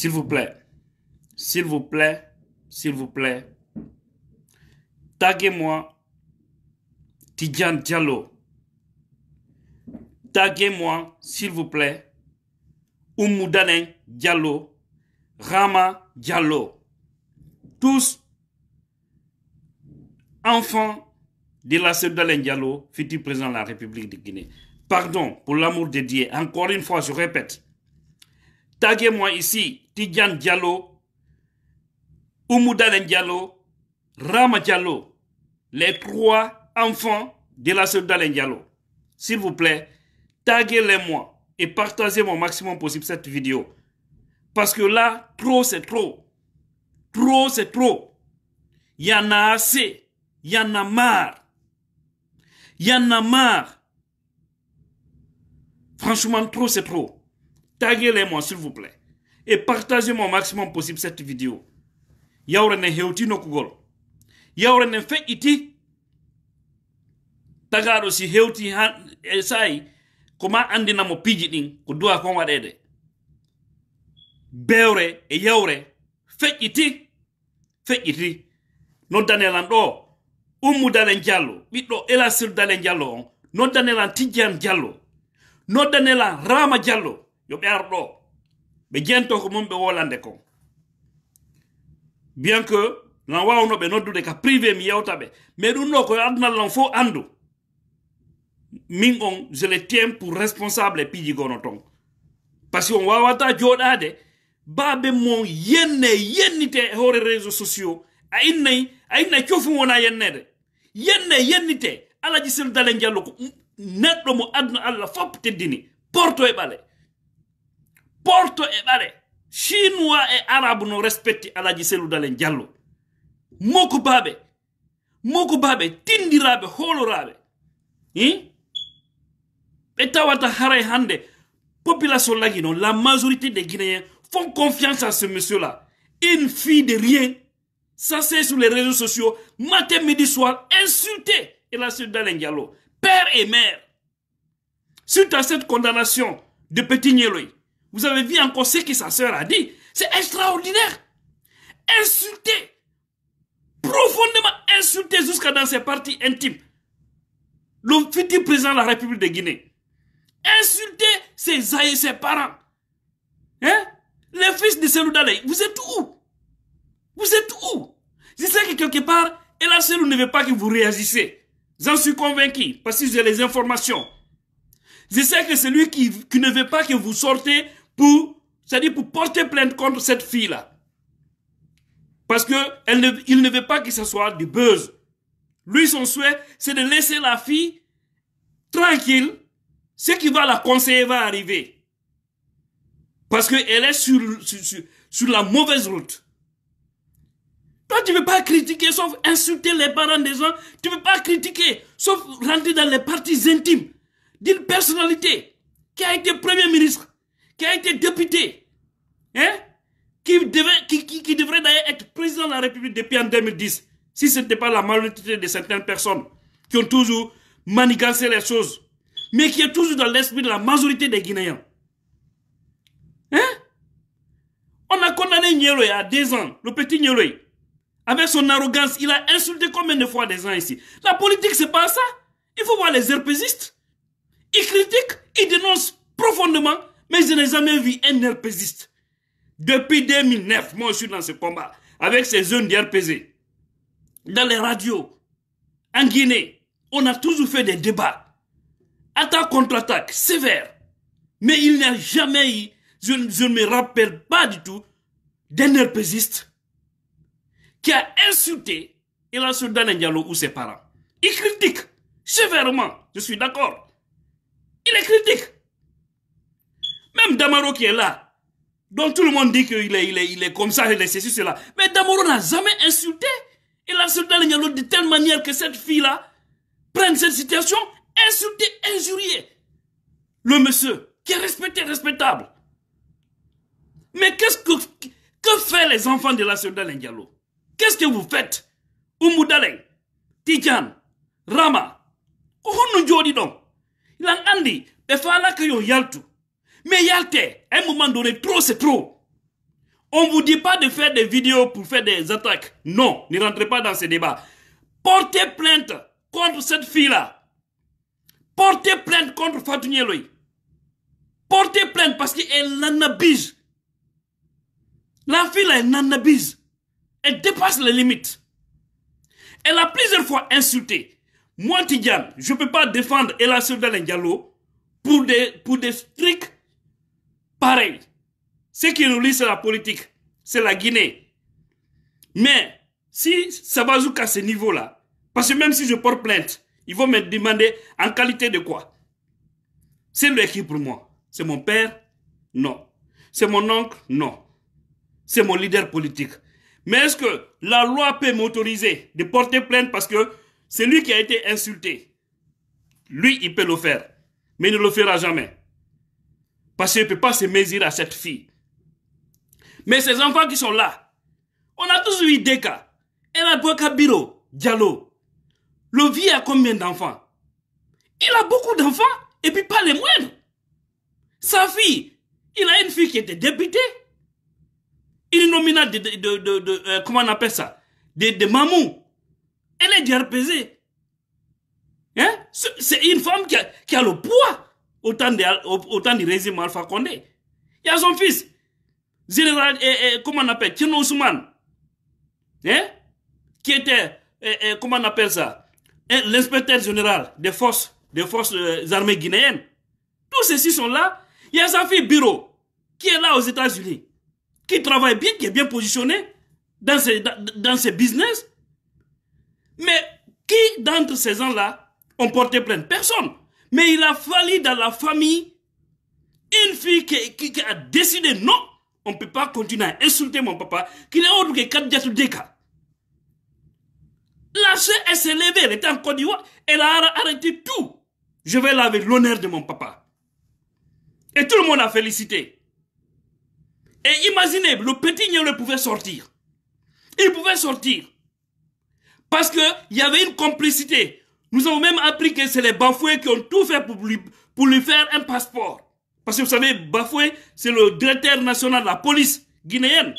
S'il vous plaît, s'il vous plaît, s'il vous plaît, taguez-moi Tidjan Diallo. Taguez-moi, s'il vous plaît, Umudane Diallo, Rama Diallo. Tous enfants de la Sédalin Diallo, futur président de la République de Guinée. Pardon pour l'amour de Dieu. Encore une fois, je répète. Taguez-moi ici Tidian Diallo, Oumoudane Diallo, Rama Diallo, les trois enfants de la sœur Dalen Diallo. S'il vous plaît, taguez-les-moi et partagez au maximum possible cette vidéo. Parce que là, trop c'est trop. Trop c'est trop. Il y en a assez. Il y en a marre. Il y en a marre. Franchement, trop c'est trop. taguez-les-moi s'il vous plaît et partagez mon maximum possible cette vidéo yawre nden hewti nokkugol yawre nden feƴƴiti tagaɗo si hewti ha e sayi koma andinamo piiji ɗin ko duwa kon waɗede bewre e yawre feƴƴiti feƴƴiti noddanelan ɗo ummu dalen diallo ɓiɗɗo elasir dalen diallo on noddanelan tijjiyan diallo noddanelan rama diallo yo jento ko mum wolande bien que ne noddude ka privé mi yewta ɓe mais ɗum ɗo koye adunal fo andu je le tiens pour responsable et que on wawata joɗade mon yenne sociaux a innayi a innayi cofum wona yenne yennite alaji sel dale jallo mo adna allah teddini porto e porto e et Valais, chinois e arabe no respecti alaji moko diallo Mokoubabe, Mokoubabe, Tindirabe, Holorabe. Hein et tawata haray hande population Lagino, la majorité des guinéens font confiance à ce monsieur là une fille de rien Ça c'est sur les réseaux sociaux matin midi soir insulté et la dalen diallo père et mère suite à cette condamnation de petit Nieloy, vous avez vu encore ce que sa sœur a dit. C'est extraordinaire. Insulter. Profondément insulté jusqu'à dans ses parties intimes. Le futur président de la République de Guinée. Insulter ses ses parents. Hein? Les fils de Seloudale. Vous êtes où? Vous êtes où? Je sais que quelque part, la Selou ne veut pas que vous réagissez. J'en suis convaincu, parce que j'ai les informations. Je sais que c'est lui qui ne veut pas que vous sortez c'est-à-dire pour porter plainte contre cette fille-là. Parce que ne, ne veut pas que ce soit du buzz. Lui, son souhait, c'est de laisser la fille tranquille. Ce qui va la conseiller va arriver. Parce qu'elle est sur, sur, sur, la mauvaise route. Toi, tu ne veux pas critiquer, sauf insulter les parents des gens. Tu ne veux pas critiquer, sauf rentrer dans les parties intimes d'une personnalité qui a été premier ministre, qui a été député, hein, qui, qui, devrait d'ailleurs être président de la République depuis en 2010, si ce n'était pas la majorité de certaines personnes qui ont toujours manigancé les choses, mais qui est toujours dans l'esprit de la majorité des Guinéens. Hein? On a condamné Nyeroy à deux ans, le petit Nyeroy, Avec son arrogance, il a insulté combien de fois des gens ici La politique, c'est pas ça. Il faut voir les herpésistes. Ils critiquent, ils dénoncent profondément mais je n'ai jamais vu un herpésiste. Depuis 2009, moi je suis dans ce combat, avec ces jeunes d'RPZ. Dans les radios, en Guinée, on a toujours fait des débats. Attaque contre attaque, sévère. Mais il n'y a jamais eu, je, ne me rappelle pas du tout, d'un herpésiste qui a insulté Elan Soudan Diallo ou ses parents. Il critique sévèrement, je suis d'accord. Il est critique. Damaro qui est là, dont tout le monde dit qu'il est, il est, comme ça, il est ceci, cela. Mais Damaro n'a jamais insulté. Et la insulté Ndiallo de telle manière que cette fille-là prenne cette situation, insultée, injuriée. Le monsieur, qui est respecté, respectable. Mais qu'est-ce que, que font les enfants de la soldat Ndiallo Qu'est-ce que vous faites Oumudaleng, Tijan, Rama, nous Jodi donc. Il a dit, des fois là que yaltu. Mais le à un moment donné, trop c'est trop. On ne vous dit pas de faire des vidéos pour faire des attaques. Non, ne rentrez pas dans ces débats. Portez plainte contre cette fille-là. Portez plainte contre Fatou Loï. Portez plainte parce qu'elle abuse. La fille-là, elle abuse. Elle dépasse les limites. Elle a plusieurs fois insulté. Moi, Tidiane, je ne peux pas défendre Ella Diallo pour des, pour des stricts pareil. Ce qui nous lie, c'est la politique, c'est la Guinée. Mais si ça va jusqu'à ce niveau-là, parce que même si je porte plainte, ils vont me demander en qualité de quoi C'est lui qui pour moi C'est mon père Non. C'est mon oncle Non. C'est mon leader politique. Mais est-ce que la loi peut m'autoriser de porter plainte parce que c'est lui qui a été insulté Lui, il peut le faire, mais il ne le fera jamais. Parce qu'il ne peut pas se mesurer à cette fille. Mais ces enfants qui sont là, on a tous eu des cas. Deka, Elabouaka Biro, Diallo. Le vieux a combien d'enfants Il a beaucoup d'enfants et puis pas les moindres. Sa fille, il a une fille qui était députée. Il nominale de, de, euh, comment on appelle ça De, de mamou. Elle est du hein? C'est une femme qui a le poids autant de, au, du régime Alpha Condé. Il y a son fils, général, eh, eh, comment on appelle, Tino Ousmane, hein? qui était, eh, comment on appelle ça, l'inspecteur général des forces, des forces euh, armées guinéennes. Tous ceux-ci sont là. Il y a sa fille Bureau, qui est là aux États-Unis, qui travaille bien, qui est bien positionné dans ses, dans, dans ses business. Mais qui d'entre ces gens-là ont porté plainte Personne. Mais il a fallu dans la famille une fille qui, a décidé, non, on ne peut pas continuer à insulter mon papa, qui n'est autre que des cas. La elle s'est levée, elle était en Côte d'Ivoire, elle a arrêté tout. Je vais laver l'honneur de mon papa. Et tout le monde a félicité. Et imaginez, le petit le pouvait sortir. Il pouvait sortir. Parce qu'il y avait une complicité nous avons même appris que c'est les Bafoué qui ont tout fait pour lui, faire un passeport. Parce que vous savez, Bafoué, c'est le directeur national de la police guinéenne.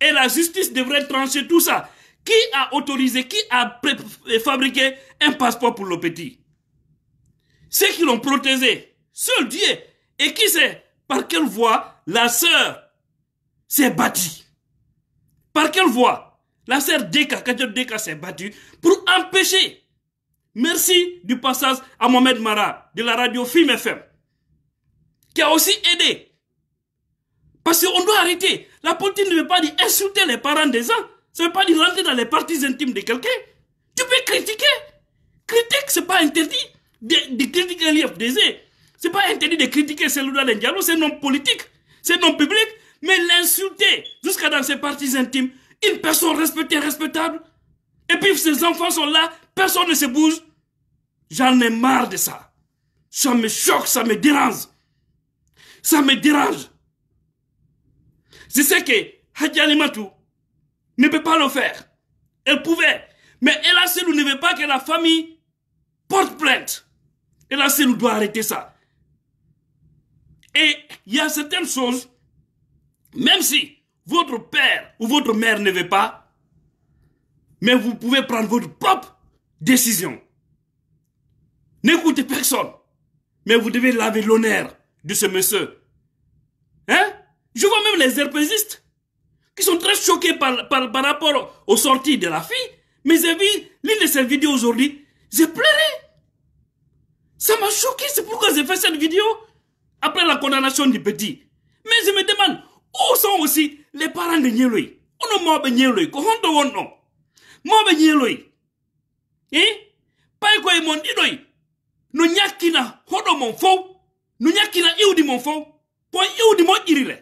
Et la justice devrait trancher tout ça. Qui a autorisé, qui a fabriqué un passeport pour le petit Ceux qui l'ont protégé, seul Dieu. Et qui sait par quelle voie la sœur s'est battue Par quelle voie la sœur Deka, Deka s'est battue pour empêcher Merci du passage à Mohamed Mara de la radio Film FM qui a aussi aidé. Parce qu'on doit arrêter. La politique ne veut pas dire insulter les parents des gens. Ça ne veut pas dire rentrer dans les parties intimes de quelqu'un. Tu peux critiquer. Critique, ce n'est pas interdit de, critiquer l'IFDZ. Ce n'est pas interdit de critiquer celui-là l'Indialo. C'est non politique. C'est non public. Mais l'insulter jusqu'à dans ses parties intimes, une personne respectée, respectable. Et puis ses enfants sont là personne ne se bouge. J'en ai marre de ça. Ça me choque, ça me dérange. Ça me dérange. Je sais que Hadji Matou ne peut pas le faire. Elle pouvait. Mais elle ne veut pas que la famille porte plainte. Elle a doit arrêter ça. Et il y a certaines choses, même si votre père ou votre mère ne veut pas, mais vous pouvez prendre votre propre décision. N'écoutez personne. Mais vous devez laver l'honneur de ce monsieur. Hein? Je vois même les herpésistes qui sont très choqués par, rapport aux sorties de la fille. Mais j'ai vu l'une de ces vidéos aujourd'hui. J'ai pleuré. Ça m'a choqué. C'est pourquoi j'ai fait cette vidéo après la condamnation du petit. Mais je me demande où sont aussi les parents de Nyeloy. On ne m'a pas Nyeloy. Comment on Moi, e paykoye mon ɗiɗoy no ñakkina hoɗo mon fow no ñakkina iwdi mon fow kon iwdi moƴƴirire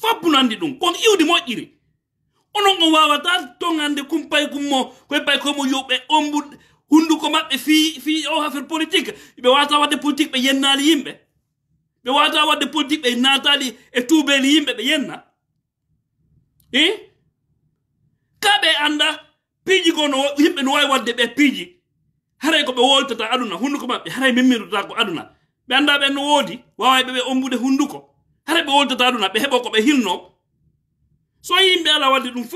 fabbunandi ɗum kon iwdi moƴƴiri onon o wawata ton ande kum paykummo koye paykoyemo yoɓe ombu hunduko mabɓe fi fi o affaire politique ɓe wata wadde politique ɓe yennali yimɓe ɓe wata wadde politique ɓe natali e tubeli yimɓe ɓe yenna e kaɓe anda piiji ko no yimɓe no wawi wadde be piiji haray ko ɓe woltata aduna hunduko maɓɓe haray memmirotata ko aduna ɓe anda ɓen no wodi wawa be be ombude hunduko haray be woltata aduna be hebo ko be hinno so yimɓe ala wadde ɗum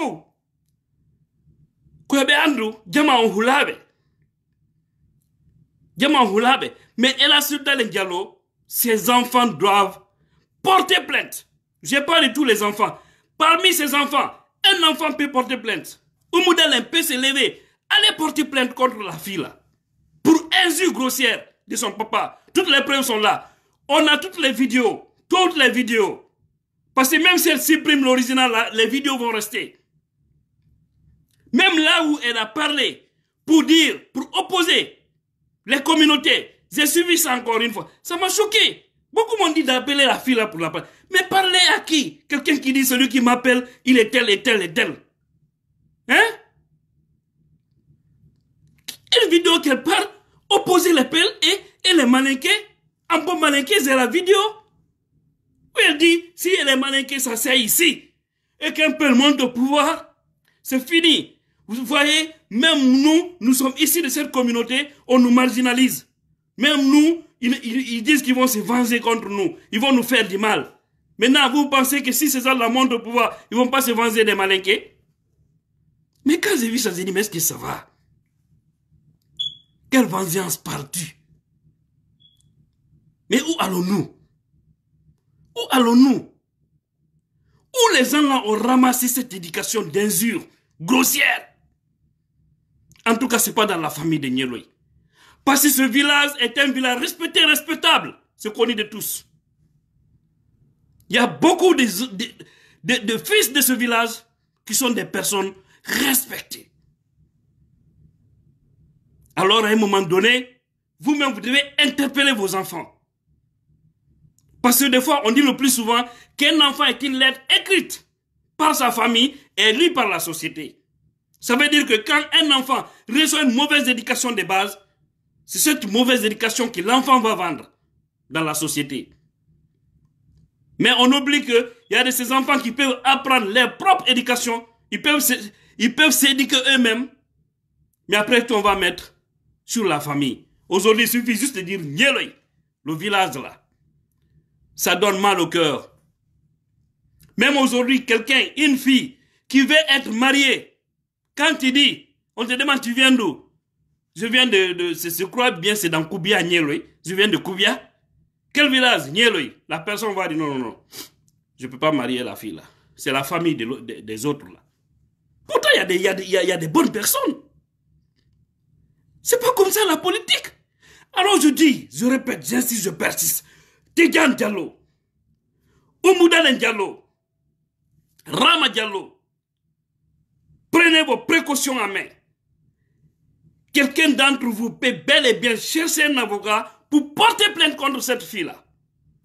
ko be andu jama on hulaɓe jama on hulaɓe mais ela surdale jallo ces enfants doivent porter plainte j'ai parlé de tous les enfants parmi ces enfants un enfant peut porter plainte Oumoudalem peut se lever, Allez porter plainte contre la fille là, pour injure grossière de son papa. Toutes les preuves sont là. On a toutes les vidéos, toutes les vidéos. Parce que même si elle supprime l'original, les vidéos vont rester. Même là où elle a parlé pour dire, pour opposer les communautés, j'ai suivi ça encore une fois. Ça m'a choqué. Beaucoup m'ont dit d'appeler la fille là pour la parler. Mais parler à qui Quelqu'un qui dit celui qui m'appelle, il est tel et tel et tel. Hein Une vidéo qu'elle parle, opposer les pelles et, les mannequins. Un bon mannequin, c'est la vidéo. Où elle dit, si les ça c'est ici et qu'un peu monde au pouvoir, c'est fini. Vous voyez, même nous, nous sommes ici de cette communauté, on nous marginalise. Même nous, ils, disent qu'ils vont se venger contre nous. Ils vont nous faire du mal. Maintenant, vous pensez que si ça, la monde de pouvoir, ils vont pas se venger des malinqués mais quand j'ai vu ça, j'ai dit, mais est-ce que ça va Quelle vengeance partout Mais où allons-nous Où allons-nous Où les gens là ont ramassé cette éducation d'injures grossière En tout cas, ce n'est pas dans la famille de Nieloy. Parce que ce village est un village respecté, respectable. C'est connu de tous. Il y a beaucoup de fils de ce village qui sont des personnes respecter. Alors à un moment donné, vous-même, vous devez interpeller vos enfants. Parce que des fois, on dit le plus souvent qu'un enfant est une lettre écrite par sa famille et lue par la société. Ça veut dire que quand un enfant reçoit une mauvaise éducation de base, c'est cette mauvaise éducation que l'enfant va vendre dans la société. Mais on oublie qu'il y a de ces enfants qui peuvent apprendre leur propre éducation. Ils peuvent ils peuvent s'éduquer eux-mêmes. Mais après, on va mettre sur la famille. Aujourd'hui, il suffit juste de dire Nieloy le village là. Ça donne mal au cœur. Même aujourd'hui, quelqu'un, une fille, qui veut être mariée, quand tu dis, on te demande, tu viens d'où Je viens de, de je crois bien, c'est dans Koubia, Nyeloi. Je viens de Koubia. Quel village Nyeloi. La personne va dire, non, non, non. Je ne peux pas marier la fille là. C'est la famille des autres là. Pourtant, il y, a des, y bonnes personnes. C'est pas comme ça la politique. Alors je dis, je répète, j'insiste, je persiste. Tidjan Diallo, Oumoudane Diallo, Rama Diallo, prenez vos précautions en main. Quelqu'un d'entre vous peut bel et bien chercher un avocat pour porter plainte contre cette fille-là,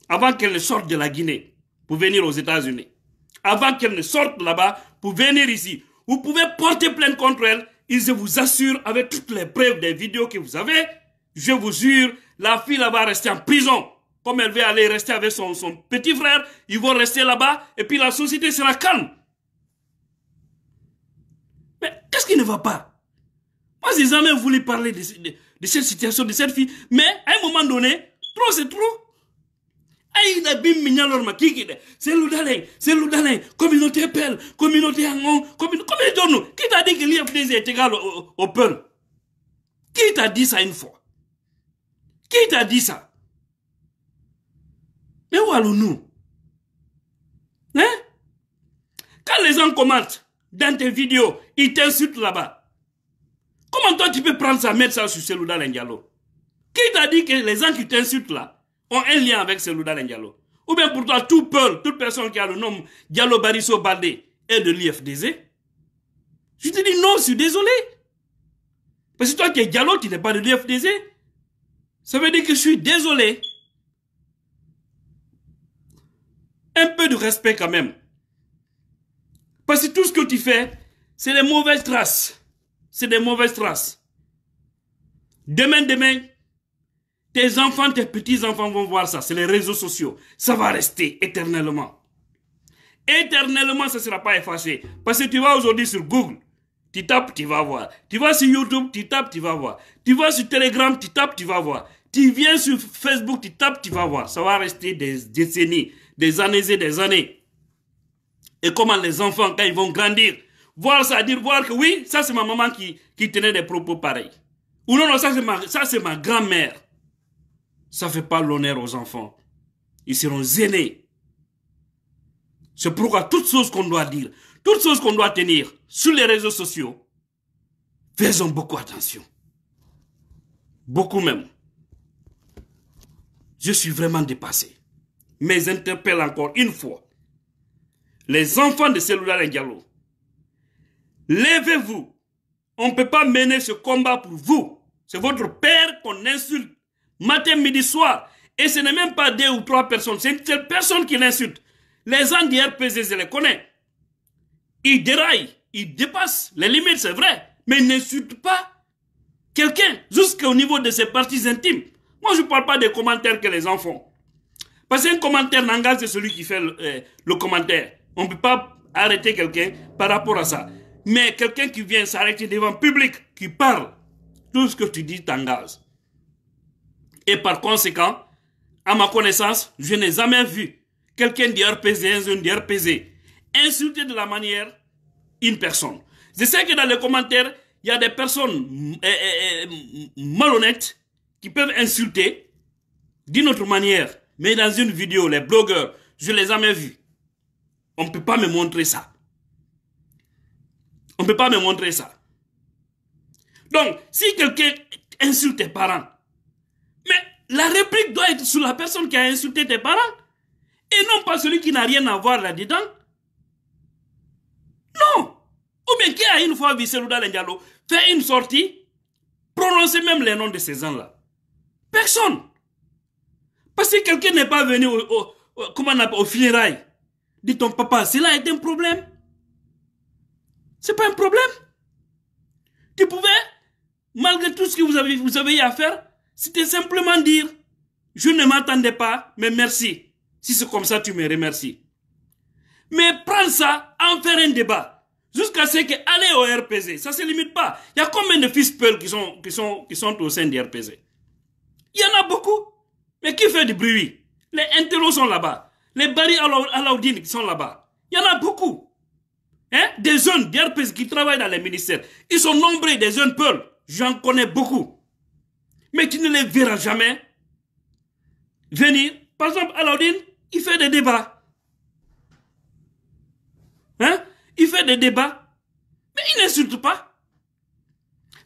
avant qu'elle ne sorte de la Guinée pour venir aux États-Unis, avant qu'elle ne sorte là-bas pour venir ici. Vous pouvez porter plainte contre elle. Et je vous assure, avec toutes les preuves des vidéos que vous avez, je vous jure, la fille là-bas rester en prison. Comme elle veut aller rester avec son, petit frère, ils vont rester là-bas et puis la société sera calme. Mais qu'est-ce qui ne va pas Moi, j'ai jamais voulu parler de, de cette situation, de cette fille. Mais à un moment donné, trop c'est trop. Aïe, bim miñalor ma kikide c'est daleng c'est daleng communauté pel communauté angon communauté Angon, qui t'a dit que l'IFDZ est égal au, au qui t'a dit ça une fois qui t'a dit ça mais où allons-nous hein quand les gens commentent dans tes vidéos ils t'insultent là-bas comment toi tu peux prendre ça mettre ça sur ce l'oudalin qui t'a dit que les gens qui t'insultent là ont un lien avec Selouda Diallo. Ou bien pour toi, tout peuple, toute personne qui a le nom Diallo Barisso Bardé est de l'IFDZ. Je te dis non, je suis désolé. Parce que toi qui es Diallo, tu n'es pas de l'IFDZ, ça veut dire que je suis désolé. Un peu de respect quand même. Parce que tout ce que tu fais, c'est des mauvaises traces. C'est des mauvaises traces. Demain, demain, tes enfants, tes petits-enfants vont voir ça. C'est les réseaux sociaux. Ça va rester éternellement. Éternellement, ça ne sera pas effacé. Parce que tu vas aujourd'hui sur Google, tu tapes, tu vas voir. Tu vas sur YouTube, tu tapes, tu vas voir. Tu vas sur Telegram, tu tapes, tu vas voir. Tu viens sur Facebook, tu tapes, tu vas voir. Ça va rester des décennies, des années et des années. Et comment les enfants, quand ils vont grandir, voir ça, dire, voir que oui, ça c'est ma maman qui, qui tenait des propos pareils. Ou non, non, ça c'est ma, ça, ma grand-mère ça ne fait pas l'honneur aux enfants. Ils seront gênés. C'est pourquoi toutes choses qu'on doit dire, toutes choses qu'on doit tenir sur les réseaux sociaux, faisons beaucoup attention. Beaucoup même. Je suis vraiment dépassé. Mais j'interpelle encore une fois les enfants de celui-là Ndiallo. Levez-vous. On ne peut pas mener ce combat pour vous. C'est votre père qu'on insulte matin, midi, soir. Et ce n'est même pas deux ou trois personnes, c'est une seule personne qui l'insulte. Les gens du RPC, je les connais. Ils déraillent, ils dépassent les limites, c'est vrai. Mais ils n'insultent pas quelqu'un jusqu'au niveau de ses parties intimes. Moi, je ne parle pas des commentaires que les enfants font. Parce qu'un commentaire n'engage que celui qui fait le, euh, le commentaire. On ne peut pas arrêter quelqu'un par rapport à ça. Mais quelqu'un qui vient s'arrêter devant public, qui parle, tout ce que tu dis t'engage. Et par conséquent, à ma connaissance, je n'ai jamais vu quelqu'un d'IRPZ, un insulter de la manière une personne. Je sais que dans les commentaires, il y a des personnes eh, eh, eh, malhonnêtes qui peuvent insulter d'une autre manière. Mais dans une vidéo, les blogueurs, je ne les ai jamais vus. On ne peut pas me montrer ça. On ne peut pas me montrer ça. Donc, si quelqu'un insulte tes parents, la réplique doit être sur la personne qui a insulté tes parents et non pas celui qui n'a rien à voir là-dedans. Non. Ou bien qui a une fois vu Selouda Lendialo fait une sortie, prononcer même les noms de ces gens-là. Personne. Parce que quelqu'un n'est pas venu au, au, funérail de ton papa. Cela été un problème. C'est pas un problème. Tu pouvais, malgré tout ce que vous avez, vous à faire, c'était simplement dire, je ne m'attendais pas, mais merci. Si c'est comme ça, tu me remercies. Mais prends ça, en faire un débat. Jusqu'à ce que qu'aller au RPZ, ça ne se limite pas. Il y a combien de fils peuls qui sont, qui, sont, qui sont au sein du RPZ Il y en a beaucoup. Mais qui fait du bruit Les intellos sont là-bas. Les Barry Alaoudine qui sont là-bas. Il y en a beaucoup. Hein? Des jeunes du qui travaillent dans les ministères. Ils sont nombreux, des jeunes peuls. J'en connais beaucoup mais tu ne les verras jamais venir. Par exemple, Alaudine, il fait des débats. Hein? Il fait des débats. Mais il n'insulte pas.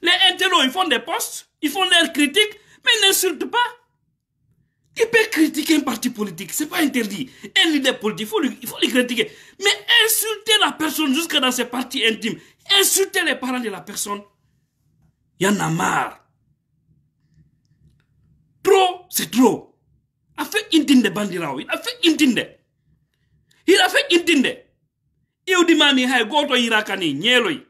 Les intellos, ils font des postes, ils font leurs critiques, mais ils n'insultent pas. Il peut critiquer un parti politique, c'est pas interdit. Un leader politique, il faut, lui, le critiquer. Mais insulter la personne jusque dans ses parties intimes, insulter les parents de la personne, il y en a marre. Trop, c'est trop. Afe intinde bandirawo afe intinde. Hira fe intinde. Iwdi mami hay goto yira kani nyeloy.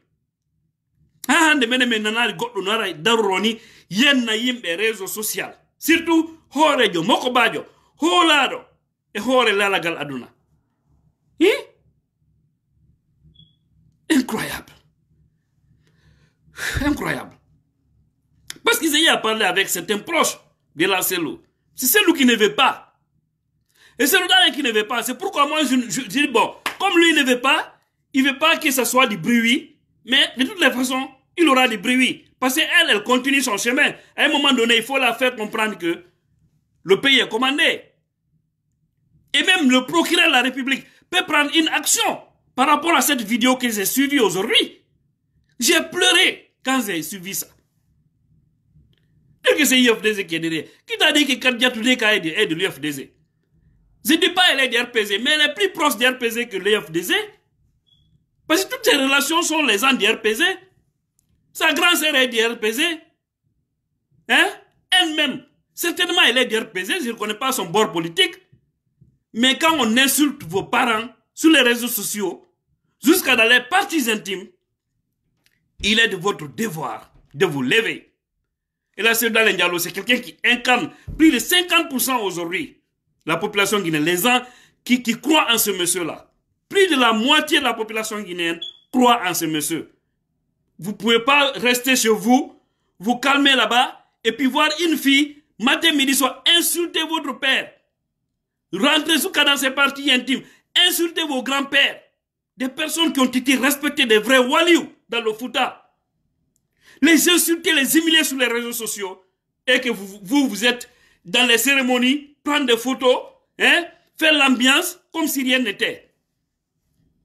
Ha hande mene men nanari goddo nara daruro ni yenna yimbe réseau social. Surtout horejo moko bajo hoolaɗo e hoore lalagal aduna. Hi? Incroyable. Incroyable. Parce qu'ils aient à parler avec certains proches. de c'est C'est celui qui ne veut pas. Et c'est l'autre qui ne veut pas. C'est pourquoi moi, je, dis, bon, comme lui, ne veut pas, il ne veut pas que ce soit du bruit, mais de toutes les façons, il aura du bruit. Parce qu'elle, elle continue son chemin. À un moment donné, il faut la faire comprendre que le pays est commandé. Et même le procureur de la République peut prendre une action par rapport à cette vidéo que j'ai suivie aujourd'hui. J'ai pleuré quand j'ai suivi ça que c'est l'UFDZ qui est derrière. Qui t'a dit que Kadia est de, de l'UFDZ Je ne dis pas qu'elle est de RPZ, mais elle est plus proche de RPZ que l'UFDZ. Parce que toutes ses relations sont les gens de RPZ. Sa grand-sœur est de RPZ. Hein? Elle-même, certainement elle est de RPZ, je ne connais pas son bord politique. Mais quand on insulte vos parents sur les réseaux sociaux, jusqu'à dans les parties intimes, il est de votre devoir de vous lever et là, c'est c'est quelqu'un qui incarne plus de 50% aujourd'hui la population guinéenne. Les gens qui, croient en ce monsieur-là. Plus de la moitié de la population guinéenne croit en ce monsieur. Vous ne pouvez pas rester chez vous, vous calmer là-bas, et puis voir une fille, matin, midi, soir, insulter votre père. Rentrer sous dans ses parties intimes. insulter vos grands-pères. Des personnes qui ont été respectées, des vrais waliou dans le fouta les insulter, les humilier sur les réseaux sociaux, et que vous, vous, vous êtes dans les cérémonies, prendre des photos, hein, faire l'ambiance comme si rien n'était.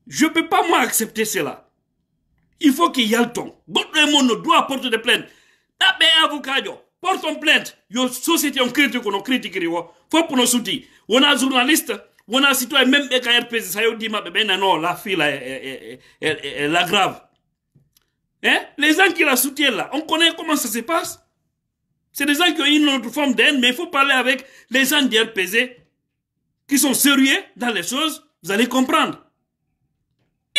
Je ne peux pas, moi, accepter cela. Il faut qu'il y ait le ton. le monde doit porter des plaintes. Ah un ben, avocat, porte une plainte. Yo, société, on critique, qu'on critique, faut pour nous soutenir. On a journaliste, on a citoyen, même BKRPZ, ça y dit, ma ben, non, la fille, la elle, grave. Hein? Les gens qui la soutiennent là, on connaît comment ça se passe. C'est des gens qui ont une autre forme d'haine, mais il faut parler avec les gens d'IRPZ qui sont sérieux dans les choses, vous allez comprendre.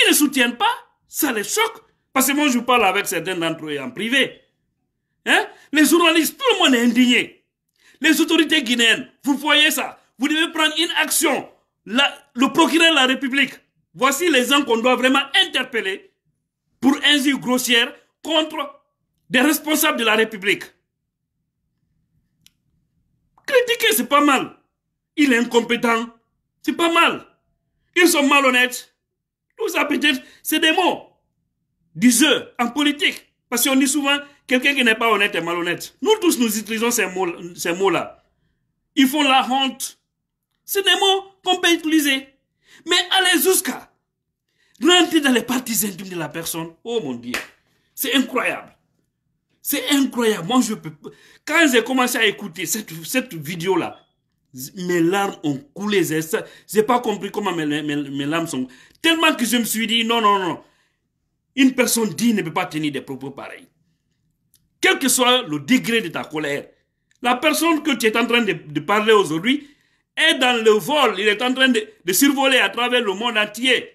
Ils ne soutiennent pas, ça les choque. Parce que moi, je parle avec certains d'entre eux en privé. Hein? Les journalistes, tout le monde est indigné. Les autorités guinéennes, vous voyez ça. Vous devez prendre une action. le procureur de la République. Voici les gens qu'on doit vraiment interpeller pour injure grossière contre des responsables de la République. Critiquer, c'est pas mal. Il est incompétent, c'est pas mal. Ils sont malhonnêtes. Tout ça, peut-être, c'est des mots du en politique. Parce qu'on dit souvent, quelqu'un qui n'est pas honnête est malhonnête. Nous tous, nous utilisons ces mots Ces mots -là. Ils font la honte. C'est des mots qu'on peut utiliser. Mais allez jusqu'à Rentrer dans les parties intimes de la personne. Oh mon Dieu. C'est incroyable. C'est incroyable. Moi, je Quand j'ai commencé à écouter cette, cette vidéo-là, mes larmes ont coulé. J'ai pas compris comment mes, mes, mes, larmes sont. Tellement que je me suis dit, non, non, non. Une personne digne ne peut pas tenir des propos pareils. Quel que soit le degré de ta colère, la personne que tu es en train de, de parler aujourd'hui est dans le vol. Il est en train de, de survoler à travers le monde entier.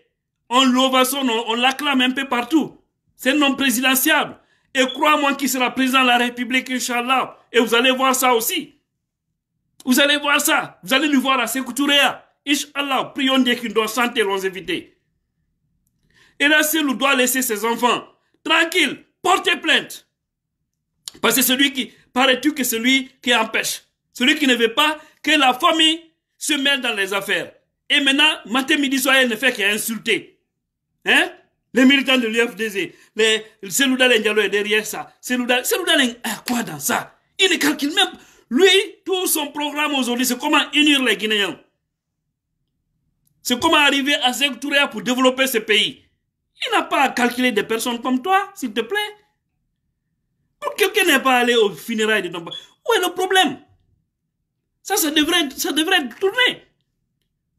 On son on, on l'acclame un peu partout. C'est non présidentiable. Et crois-moi qu'il sera président de la République, Inch'Allah. Et vous allez voir ça aussi. Vous allez voir ça. Vous allez le voir à là. Inch'Allah, prions Dieu qu'il doit santé éviter. Et là, c'est nous doit laisser ses enfants tranquilles, porter plainte. Parce que celui qui, paraît-tu que celui qui empêche, celui qui ne veut pas que la famille se mêle dans les affaires. Et maintenant, matin, midi, soir, elle ne fait qu'insulter. Hein? Les militants de l'UFDZ, les Seloudalen est derrière ça. Seloudalen a ah, quoi dans ça Il ne calcule même. Lui, tout son programme aujourd'hui, c'est comment unir les Guinéens. C'est comment arriver à Zegtouréa pour développer ce pays. Il n'a pas à calculer des personnes comme toi, s'il te plaît. Pour quelqu'un n'est pas allé au funérail de ton Où est le problème Ça, ça devrait, ça devrait tourner.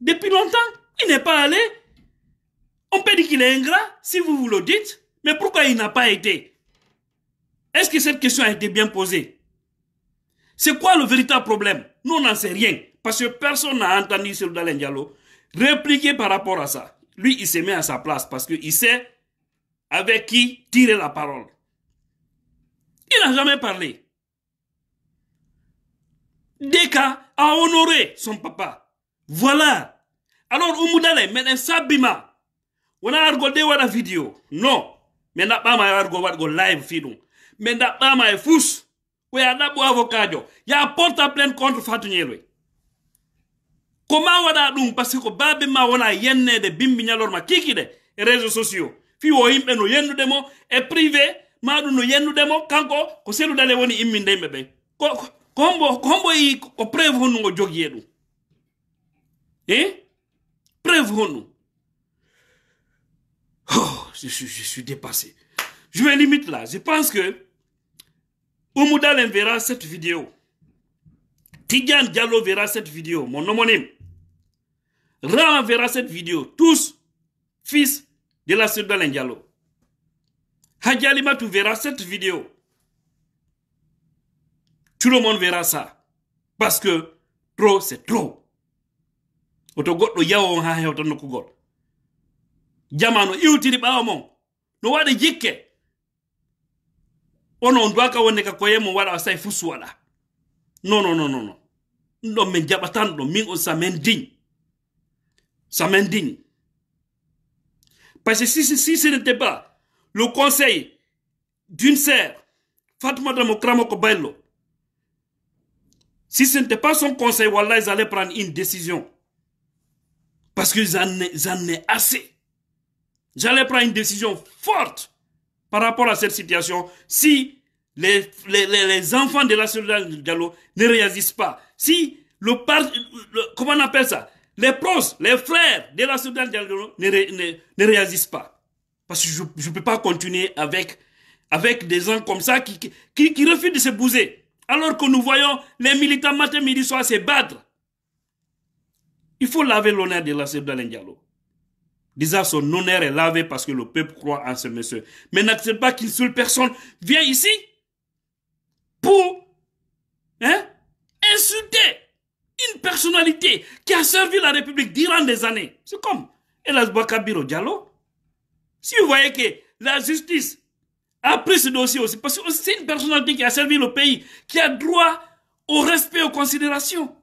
Depuis longtemps, il n'est pas allé on peut dire qu'il est ingrat si vous vous le dites, mais pourquoi il n'a pas été Est-ce que cette question a été bien posée C'est quoi le véritable problème Nous, on n'en sait rien, parce que personne n'a entendu Dalen Diallo répliquer par rapport à ça. Lui, il se met à sa place parce qu'il sait avec qui tirer la parole. Il n'a jamais parlé. Deka a honoré son papa. Voilà. Alors Oumoudale, maintenant Sabima, wona argol de waɗa vidéo non mi ɗaɓɓama e argol waɗgol live fi ɗum mi ɗaɓɓama e fus o ya ɗaɓɓo avocat o ya porta plaine contre fatuñeloy ko ma waɗa ɗum par ce que ko baabe ma wona yennede bimbi ñalorma kikiɗe e réseau sociaux fi o yimɓe no yendudemo e privé maɗum no yendudemo kanko ko selludale woni imminde yimɓe ɓen kohombo ko hombo yi ko preuve honɗum o jogiye ɗum e preuve honɗum Oh, je suis, dépassé. Je vais limite là. Je pense que Oumoudal verra cette vidéo. Tigan Diallo verra cette vidéo. Mon homonyme. Ram verra cette vidéo. Tous fils de la sœur d'Alain Diallo. Hadji verra cette vidéo. Tout le monde verra ça. Parce que trop, c'est trop jamano iwtiri ɓawa mon no wada jikke ono on duwaka wonde ka koye wala waɗa sai fu suwaɗa non non non non ɗum men jabatan do min on samen digne samen digne parce que si, si, si n'était pas le conseil d'une sœur fatma mo kramo ko si ce n'était pas son conseil wallah ils allaient prendre une décision parce que j'en ai, j'en ai assez J'allais prendre une décision forte par rapport à cette situation si les, les, les enfants de la solidarité Diallo ne réagissent pas. Si le, comment on appelle ça Les pros, les frères de la solidarité Diallo ne, ne, réagissent pas. Parce que je ne peux pas continuer avec, avec des gens comme ça qui, qui, qui, refusent de se bouser. Alors que nous voyons les militants matin, midi, soir se battre. Il faut laver l'honneur de la solidarité Diallo. Disant son honneur est lavé parce que le peuple croit en ce monsieur. Mais n'accepte pas qu'une seule personne vienne ici pour hein, insulter une personnalité qui a servi la République durant des années. C'est comme Elas au Diallo. Si vous voyez que la justice a pris ce dossier aussi, parce que c'est une personnalité qui a servi le pays, qui a droit au respect, aux considérations.